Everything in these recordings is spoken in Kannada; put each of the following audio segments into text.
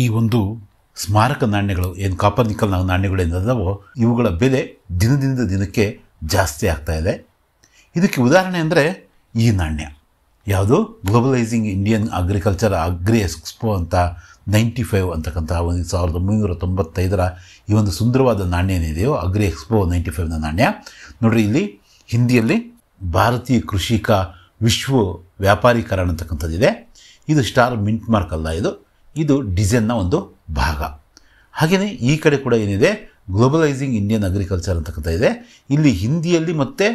ಈ ಒಂದು ಸ್ಮಾರಕ ನಾಣ್ಯಗಳು ಏನು ಕಾಪರ್ ನಿಕಲ್ ನಾಣ್ಯಗಳು ಏನಾದವೋ ಇವುಗಳ ಬೆಲೆ ದಿನದಿಂದ ದಿನಕ್ಕೆ ಜಾಸ್ತಿ ಆಗ್ತಾ ಇದೆ ಇದಕ್ಕೆ ಉದಾಹರಣೆ ಅಂದರೆ ಈ ನಾಣ್ಯ ಯಾವುದು globalising Indian agriculture agri expo ಅಂತ ನೈಂಟಿ ಫೈವ್ ಅಂತಕ್ಕಂತಹ ಒಂದು ಸಾವಿರದ ಒಂಬೈನೂರ ತೊಂಬತ್ತೈದರ ಈ ಒಂದು ಸುಂದರವಾದ ನಾಣ್ಯ ಏನಿದೆಯೋ ಅಗ್ರಿ ಎಕ್ಸ್ಪೋ ನೈಂಟಿ ಫೈವ್ನ ನಾಣ್ಯ ನೋಡಿರಿ ಇಲ್ಲಿ ಹಿಂದಿಯಲ್ಲಿ ಭಾರತೀಯ ಕೃಷಿಕ ವಿಶ್ವ ವ್ಯಾಪಾರೀಕರಣ ಅಂತಕ್ಕಂಥದ್ದಿದೆ ಇದು ಸ್ಟಾರ್ ಮಿಂಟ್ ಮಾರ್ಕ್ ಅಲ್ಲ ಇದು ಇದು ಡಿಸೈನ್ನ ಒಂದು ಭಾಗ ಹಾಗೆಯೇ ಈ ಕಡೆ ಕೂಡ ಏನಿದೆ ಗ್ಲೋಬಲೈಸಿಂಗ್ ಇಂಡಿಯನ್ ಅಗ್ರಿಕಲ್ಚರ್ ಅಂತಕ್ಕಂಥ ಇದೆ ಇಲ್ಲಿ ಹಿಂದಿಯಲ್ಲಿ ಮತ್ತು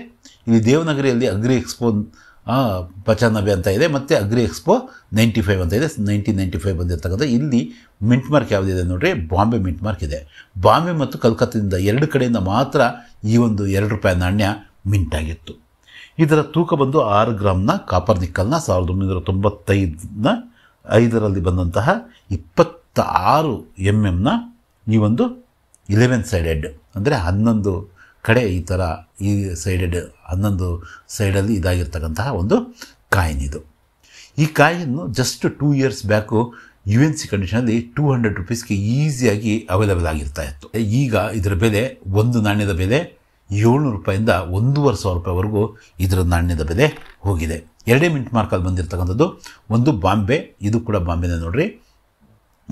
ಇಲ್ಲಿ ದೇವನಗರಿಯಲ್ಲಿ ಅಗ್ರಿ ಎಕ್ಸ್ಪೋ ಪಚಾನಬೆ ಅಂತ ಇದೆ ಮತ್ತು ಅಗ್ರಿ ಎಕ್ಸ್ಪೋ ನೈಂಟಿ ಫೈವ್ ಅಂತ ಇದೆ ನೈನ್ಟೀನ್ ನೈಂಟಿ ಫೈವ್ ಬಂದಿರತಕ್ಕಂಥ ಇಲ್ಲಿ ಮಿಂಟ್ ಮಾರ್ಕ್ ಯಾವುದಿದೆ ನೋಡಿರಿ ಬಾಂಬೆ ಮಿಂಟ್ ಮಾರ್ಕ್ ಇದೆ ಬಾಂಬೆ ಮತ್ತು ಕಲ್ಕತ್ತಾದಿಂದ ಎರಡು ಕಡೆಯಿಂದ ಮಾತ್ರ ಈ ಒಂದು ಎರಡು ರೂಪಾಯಿ ನಾಣ್ಯ ಮಿಂಟ್ ಆಗಿತ್ತು ಇದರ ತೂಕ ಬಂದು ಆರು ಗ್ರಾಮ್ನ ಕಾಪರ್ ನಿಕ್ಕಲ್ನ ಸಾವಿರದ ಒಂಬೈನೂರ ತೊಂಬತ್ತೈದನ್ನ ಐದರಲ್ಲಿ ಬಂದಂತಹ ಇಪ್ಪತ್ತ ಆರು ಎಮ್ ಎಮ್ನ ಈ ಒಂದು ಇಲೆವೆನ್ ಸೈಡೆಡ್ ಅಂದರೆ ಹನ್ನೊಂದು ಕಡೆ ಈ ಥರ ಈ ಸೈಡೆಡ್ ಹನ್ನೊಂದು ಸೈಡಲ್ಲಿ ಇದಾಗಿರ್ತಕ್ಕಂತಹ ಒಂದು ಕಾಯಿನ್ ಇದು ಈ ಕಾಯಿನ್ನು just two years back U N C ಕಂಡೀಷನಲ್ಲಿ ಟೂ ಹಂಡ್ರೆಡ್ ರುಪೀಸ್ಗೆ ಈಸಿಯಾಗಿ ಅವೈಲೇಬಲ್ ಆಗಿರ್ತಾ ಇತ್ತು ಈಗ ಇದರ ಬೆಲೆ ಒಂದು ನಾಣ್ಯದ ಬೆಲೆ ಏಳ್ನೂರು ರೂಪಾಯಿಂದ ಒಂದೂವರೆ ಸಾವಿರ ರೂಪಾಯಿವರೆಗೂ ಇದರ ನಾಣ್ಯದ ಬೆಲೆ ಹೋಗಿದೆ ಎರಡೇ ಮಿಂಟ್ ಮಾರ್ಕಲ್ಲಿ ಬಂದಿರತಕ್ಕಂಥದ್ದು ಒಂದು ಬಾಂಬೆ ಇದು ಕೂಡ ಬಾಂಬೆನೇ ನೋಡಿರಿ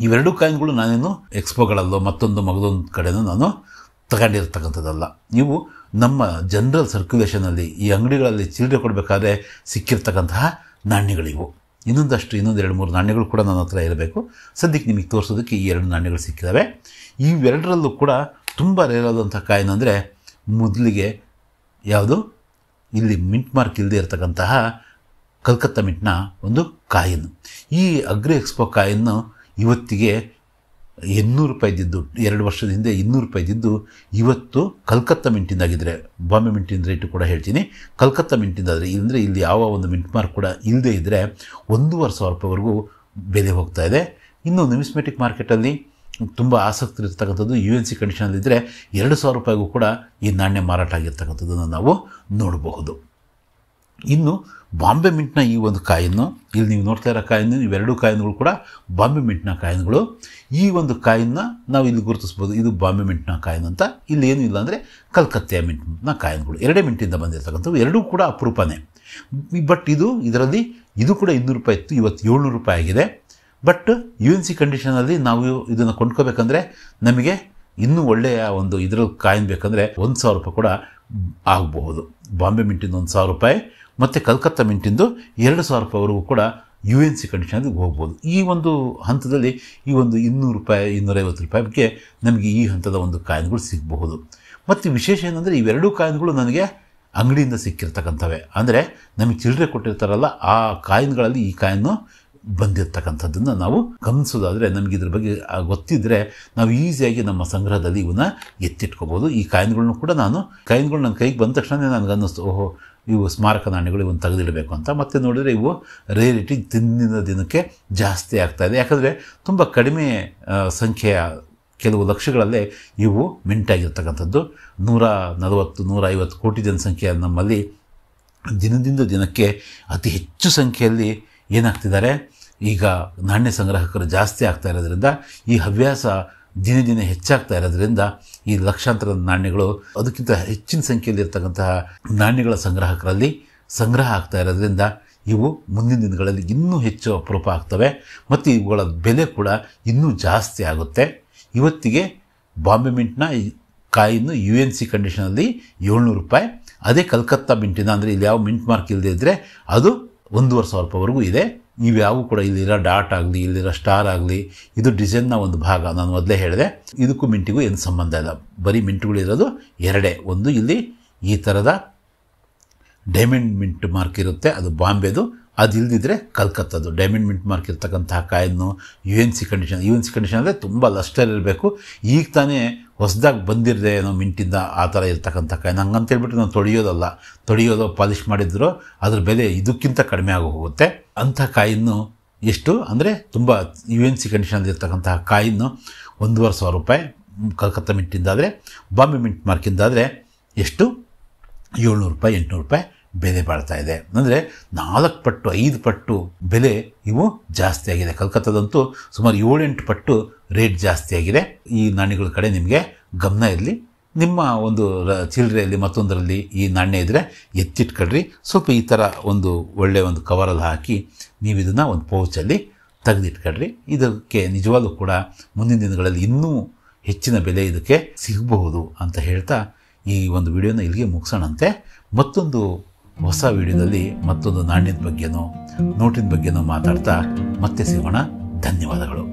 ಇವೆರಡೂ ಕಾಯಿನ್ಗಳು ನಾನೇನು ಎಕ್ಸ್ಪೋಗಳಲ್ಲೋ ಮತ್ತೊಂದು ಮಗದೊಂದು ಕಡೆನೂ ನಾನು ತಗೊಂಡಿರ್ತಕ್ಕಂಥದ್ದಲ್ಲ ನೀವು ನಮ್ಮ ಜನರಲ್ ಸರ್ಕ್ಯುಲೇಷನಲ್ಲಿ ಈ ಅಂಗಡಿಗಳಲ್ಲಿ ಚಿಲ್ಲರೆ ಕೊಡಬೇಕಾದ್ರೆ ಸಿಕ್ಕಿರ್ತಕ್ಕಂತಹ ನಾಣ್ಯಗಳಿವು ಇನ್ನೊಂದಷ್ಟು ಇನ್ನೊಂದು ಎರಡು ಮೂರು ನಾಣ್ಯಗಳು ಕೂಡ ನನ್ನ ಹತ್ರ ಇರಬೇಕು ಸದ್ಯಕ್ಕೆ ನಿಮಗೆ ತೋರಿಸೋದಕ್ಕೆ ಈ ಎರಡು ನಾಣ್ಯಗಳು ಸಿಕ್ಕಿದ್ದಾವೆ ಇವೆರಡರಲ್ಲೂ ಕೂಡ ತುಂಬ ರೇರಾದಂಥ ಕಾಯಿನ್ ಅಂದರೆ ಮೊದಲಿಗೆ ಯಾವುದು ಇಲ್ಲಿ ಮಿಂಟ್ ಮಾರ್ಕ್ ಇಲ್ಲದೆ ಇರತಕ್ಕಂತಹ ಕಲ್ಕತ್ತಾ ಮಿಂಟ್ನ ಒಂದು ಕಾಯಿನ್ ಈ ಅಗ್ರಿ ಎಕ್ಸ್ಪೋ ಕಾಯನ್ನು ಇವತ್ತಿಗೆ ಇನ್ನೂರು ರೂಪಾಯಿ ಎರಡು ವರ್ಷದ ಹಿಂದೆ ಇನ್ನೂರು ರೂಪಾಯಿ ಇವತ್ತು ಕಲ್ಕತ್ತಾ ಮಿಂಟಿಂದಾಗಿದ್ದರೆ ಬಾಂಬೆ ಮಿಂಟಿನ ರೇಟು ಕೂಡ ಹೇಳ್ತೀನಿ ಕಲ್ಕತ್ತಾ ಮಿಂಟಿಂದಾದರೆ ಇಲ್ಲಂದರೆ ಇಲ್ಲಿ ಯಾವ ಒಂದು ಮಿಂಟ್ ಮಾರ್ಕ್ ಕೂಡ ಇಲ್ಲದೇ ಇದ್ದರೆ ಒಂದೂವರೆ ಸಾವಿರ ರೂಪಾಯಿವರೆಗೂ ಬೆಲೆ ಹೋಗ್ತಾ ಇದೆ ಇನ್ನು ನ್ಯೂಮಿಸ್ಮೆಟಿಕ್ ಮಾರ್ಕೆಟಲ್ಲಿ ತುಂಬ ಆಸಕ್ತಿ ಇರ್ತಕ್ಕಂಥದ್ದು ಯು ಎನ್ ಸಿ ಕಂಡೀಷನಲ್ಲಿದ್ದರೆ ಎರಡು ಸಾವಿರ ರೂಪಾಯಿಗೂ ಕೂಡ ಈ ನಾಣ್ಯ ಮಾರಾಟ ಆಗಿರ್ತಕ್ಕಂಥದ್ದನ್ನು ನಾವು ನೋಡಬಹುದು ಇನ್ನು ಬಾಂಬೆ ಮಿಂಟ್ನ ಈ ಒಂದು ಕಾಯಿನ್ನು ಇಲ್ಲಿ ನೀವು ನೋಡ್ತಾ ಇರೋ ಕಾಯಿನ್ನು ಇವೆರಡು ಕಾಯಿನ್ಗಳು ಕೂಡ ಬಾಂಬೆ ಮಿಂಟ್ನ ಕಾಯಿನ್ಗಳು ಈ ಒಂದು ಕಾಯಿನ್ನ ನಾವು ಇಲ್ಲಿ ಗುರುತಿಸ್ಬೋದು ಇದು ಬಾಂಬೆ ಮಿಂಟ್ನ ಕಾಯಿನ್ ಅಂತ ಇಲ್ಲಿ ಏನೂ ಇಲ್ಲ ಅಂದರೆ ಕಲ್ಕತ್ತೆಯ ಮಿಂಟ್ನ ಕಾಯಿನ್ಗಳು ಎರಡೇ ಮಿಂಟಿಂದ ಬಂದಿರತಕ್ಕಂಥವು ಎರಡೂ ಕೂಡ ಅಪರೂಪನೇ ಬಟ್ ಇದು ಇದರಲ್ಲಿ ಇದು ಕೂಡ ಇನ್ನೂರು ರೂಪಾಯಿ ಇತ್ತು ಇವತ್ತು ಏಳ್ನೂರು ರೂಪಾಯಿ ಆಗಿದೆ ಬಟ್ ಯು ಎನ್ ಸಿ ಕಂಡೀಷನಲ್ಲಿ ನಾವು ಇದನ್ನು ಕೊಂಡ್ಕೋಬೇಕಂದ್ರೆ ನಮಗೆ ಇನ್ನೂ ಒಳ್ಳೆಯ ಒಂದು ಇದರ ಕಾಯಿನ್ ಬೇಕಂದರೆ ಒಂದು ಸಾವಿರ ರೂಪಾಯಿ ಕೂಡ ಆಗಬಹುದು ಬಾಂಬೆ ಮಿಂಟಿಂದ ಒಂದು ಸಾವಿರ ರೂಪಾಯಿ ಮತ್ತು ಕಲ್ಕತ್ತಾ ಮಿಂಟಿಂದು ಎರಡು ಸಾವಿರ ರೂಪಾಯಿವರೆಗೂ ಕೂಡ ಯು ಎನ್ ಸಿ ಕಂಡೀಷನಲ್ಲಿ ಹೋಗ್ಬೋದು ಈ ಒಂದು ಹಂತದಲ್ಲಿ ಈ ಒಂದು ಇನ್ನೂರು ರೂಪಾಯಿ ಇನ್ನೂರೈವತ್ತು ಬಗ್ಗೆ ನಮಗೆ ಈ ಹಂತದ ಒಂದು ಕಾಯಿನ್ಗಳು ಸಿಗಬಹುದು ಮತ್ತು ವಿಶೇಷ ಏನಂದರೆ ಇವೆರಡೂ ಕಾಯಿನ್ಗಳು ನನಗೆ ಅಂಗಡಿಯಿಂದ ಸಿಕ್ಕಿರ್ತಕ್ಕಂಥವೆ ಅಂದರೆ ನಮಗೆ ಚಿಲ್ಲರೆ ಕೊಟ್ಟಿರ್ತಾರಲ್ಲ ಆ ಕಾಯಿನ್ಗಳಲ್ಲಿ ಈ ಕಾಯಿನ್ನು ಬಂದಿರತಕ್ಕಂಥದ್ದನ್ನು ನಾವು ಗಮನಿಸೋದಾದರೆ ನಮಗೆ ಇದ್ರ ಬಗ್ಗೆ ಗೊತ್ತಿದ್ದರೆ ನಾವು ಈಸಿಯಾಗಿ ನಮ್ಮ ಸಂಗ್ರಹದಲ್ಲಿ ಇವನ್ನ ಎತ್ತಿಟ್ಕೋಬೋದು ಈ ಕಾಯಿನ್ಗಳನ್ನು ಕೂಡ ನಾನು ಕಾಯಿನ್ಗಳು ನನ್ನ ಕೈಗೆ ಬಂದ ತಕ್ಷಣ ಅನ್ನಿಸ್ತು ಓಹೋ ಇವು ಸ್ಮಾರಕ ನಾಣ್ಯಗಳು ಇವನ್ನ ತೆಗೆದಿಡಬೇಕು ಅಂತ ಮತ್ತೆ ನೋಡಿದರೆ ಇವು ರೇರಿಟಿ ದಿನದಿಂದ ದಿನಕ್ಕೆ ಜಾಸ್ತಿ ಆಗ್ತಾಯಿದೆ ಯಾಕಂದರೆ ತುಂಬ ಕಡಿಮೆ ಸಂಖ್ಯೆಯ ಕೆಲವು ಲಕ್ಷಗಳಲ್ಲೇ ಇವು ಮಿಂಟಾಗಿರ್ತಕ್ಕಂಥದ್ದು ನೂರ ನಲವತ್ತು ನೂರ ಐವತ್ತು ಕೋಟಿ ಜನಸಂಖ್ಯೆ ನಮ್ಮಲ್ಲಿ ದಿನದಿಂದ ದಿನಕ್ಕೆ ಅತಿ ಹೆಚ್ಚು ಸಂಖ್ಯೆಯಲ್ಲಿ ಏನಾಗ್ತಿದ್ದಾರೆ ಈಗ ನಾಣ್ಯ ಸಂಗ್ರಾಹಕರು ಜಾಸ್ತಿ ಆಗ್ತಾ ಇರೋದ್ರಿಂದ ಈ ಹವ್ಯಾಸ ದಿನ ದಿನ ಹೆಚ್ಚಾಗ್ತಾ ಇರೋದ್ರಿಂದ ಈ ಲಕ್ಷಾಂತರ ನಾಣ್ಯಗಳು ಅದಕ್ಕಿಂತ ಹೆಚ್ಚಿನ ಸಂಖ್ಯೆಯಲ್ಲಿ ಇರ್ತಕ್ಕಂತಹ ನಾಣ್ಯಗಳ ಸಂಗ್ರಾಹಕರಲ್ಲಿ ಸಂಗ್ರಹ ಆಗ್ತಾ ಇರೋದ್ರಿಂದ ಇವು ಮುಂದಿನ ದಿನಗಳಲ್ಲಿ ಇನ್ನೂ ಹೆಚ್ಚು ಅಪರೂಪ ಆಗ್ತವೆ ಮತ್ತು ಇವುಗಳ ಬೆಲೆ ಕೂಡ ಇನ್ನೂ ಜಾಸ್ತಿ ಆಗುತ್ತೆ ಇವತ್ತಿಗೆ ಬಾಂಬೆ ಮಿಂಟ್ನ ಕಾಯಿನ್ನು ಯು ಎನ್ ಸಿ ಕಂಡೀಷನಲ್ಲಿ ಏಳ್ನೂರು ರೂಪಾಯಿ ಅದೇ ಕಲ್ಕತ್ತಾ ಮಿಂಟಿನ ಅಂದರೆ ಇಲ್ಲಿ ಯಾವ ಮಿಂಟ್ ಮಾರ್ಕ್ ಇಲ್ಲದೇ ಇದ್ದರೆ ಅದು ಒಂದೂವರೆ ಸಾವಿರ ರೂಪಾಯಿವರೆಗೂ ಇದೆ ಯಾವೂ ಕೂಡ ಇಲ್ಲಿರೋ ಡಾಟ್ ಆಗಲಿ ಇಲ್ಲಿರೋ ಸ್ಟಾರ್ ಆಗಲಿ ಇದು ಡಿಸೈನ್ನ ಒಂದು ಭಾಗ ನಾನು ಮೊದಲೇ ಹೇಳಿದೆ ಇದಕ್ಕೂ ಮಿಂಟಿಗೂ ಏನು ಸಂಬಂಧ ಇಲ್ಲ ಬರೀ ಮಿಂಟುಗಳಿರೋದು ಎರಡೇ ಒಂದು ಇಲ್ಲಿ ಈ ಥರದ ಡೈಮಂಡ್ ಮಿಂಟ್ ಮಾರ್ಕ್ ಇರುತ್ತೆ ಅದು ಬಾಂಬೆದು ಅದು ಇಲ್ದಿದ್ರೆ ಕಲ್ಕತ್ತದು ಡೈಮಂಡ್ ಮಿಂಟ್ ಮಾರ್ಕ್ ಇರ್ತಕ್ಕಂತಹ ಕಾಯನ್ನು U N C condition U N C condition ಅಂದರೆ ತುಂಬ ಲಸ್ಟರ್ ಇರಬೇಕು ಈಗ ತಾನೇ ಹೊಸದಾಗಿ ಬಂದಿರದೆ ಏನೋ ಮಿಂಟಿಂದ ಆ ಥರ ಇರ್ತಕ್ಕಂಥ ಕಾಯಿ ನಂಗೆ ಅಂತೇಳ್ಬಿಟ್ಟು ನಾನು ತೊಳೆಯೋದಲ್ಲ ತೊಳೆಯೋದು ಪಾಲಿಷ್ ಮಾಡಿದ್ರು ಅದ್ರ ಬೆಲೆ ಇದಕ್ಕಿಂತ ಕಡಿಮೆ ಆಗಿ ಹೋಗುತ್ತೆ ಅಂಥ ಕಾಯಿನ್ನು ಎಷ್ಟು ಅಂದರೆ ತುಂಬ ಯು ಎನ್ ಸಿ ಕಂಡೀಷನಲ್ಲಿ ಇರ್ತಕ್ಕಂತಹ ಕಾಯಿನ್ನು ಒಂದೂವರೆ ಸಾವಿರ ರೂಪಾಯಿ ಕಲ್ಕತ್ತಾ ಮಿಂಟಿಂದಾದರೆ ಬಾಂಬೆ ಮಿಂಟ್ ಮಾರ್ಕಿಂದಾದರೆ ಎಷ್ಟು ಏಳ್ನೂರು ರೂಪಾಯಿ ಎಂಟುನೂರು ರೂಪಾಯಿ ಬೆಲೆ ಬಾಳ್ತಾ ಇದೆ ಅಂದರೆ ನಾಲ್ಕು ಪಟ್ಟು ಐದು ಪಟ್ಟು ಬೆಲೆ ಇವು ಜಾಸ್ತಿ ಆಗಿದೆ ಕಲ್ಕತ್ತಾದಂತೂ ಸುಮಾರು ಏಳೆಂಟು ಪಟ್ಟು ರೇಟ್ ಜಾಸ್ತಿ ಆಗಿದೆ ಈ ನಾಣ್ಯಗಳ ಕಡೆ ನಿಮಗೆ ಗಮನ ಇರಲಿ ನಿಮ್ಮ ಒಂದು ರ ಚಿಲ್ಲರೆಯಲ್ಲಿ ಮತ್ತೊಂದರಲ್ಲಿ ಈ ನಾಣ್ಯ ಇದ್ದರೆ ಎತ್ತಿಟ್ಕೊಳ್ರಿ ಸ್ವಲ್ಪ ಈ ಥರ ಒಂದು ಒಳ್ಳೆಯ ಒಂದು ಕವರಲ್ಲಿ ಹಾಕಿ ನೀವು ಇದನ್ನು ಒಂದು ಪೌಚಲ್ಲಿ ತೆಗೆದಿಟ್ಕೊಳ್ರಿ ಇದಕ್ಕೆ ನಿಜವಾಗ್ಲೂ ಕೂಡ ಮುಂದಿನ ದಿನಗಳಲ್ಲಿ ಇನ್ನೂ ಹೆಚ್ಚಿನ ಬೆಲೆ ಇದಕ್ಕೆ ಸಿಗಬಹುದು ಅಂತ ಹೇಳ್ತಾ ಈ ಒಂದು ವಿಡಿಯೋನ ಇಲ್ಲಿಗೆ ಮುಗಿಸೋಣಂತೆ ಮತ್ತೊಂದು ಹೊಸ ವಿಡಿಯೋದಲ್ಲಿ ಮತ್ತೊಂದು ನಾಣ್ಯದ ಬಗ್ಗೆನೋ ನೋಟಿನ ಬಗ್ಗೆನೋ ಮಾತಾಡ್ತಾ ಮತ್ತೆ ಸಿಗೋಣ ಧನ್ಯವಾದಗಳು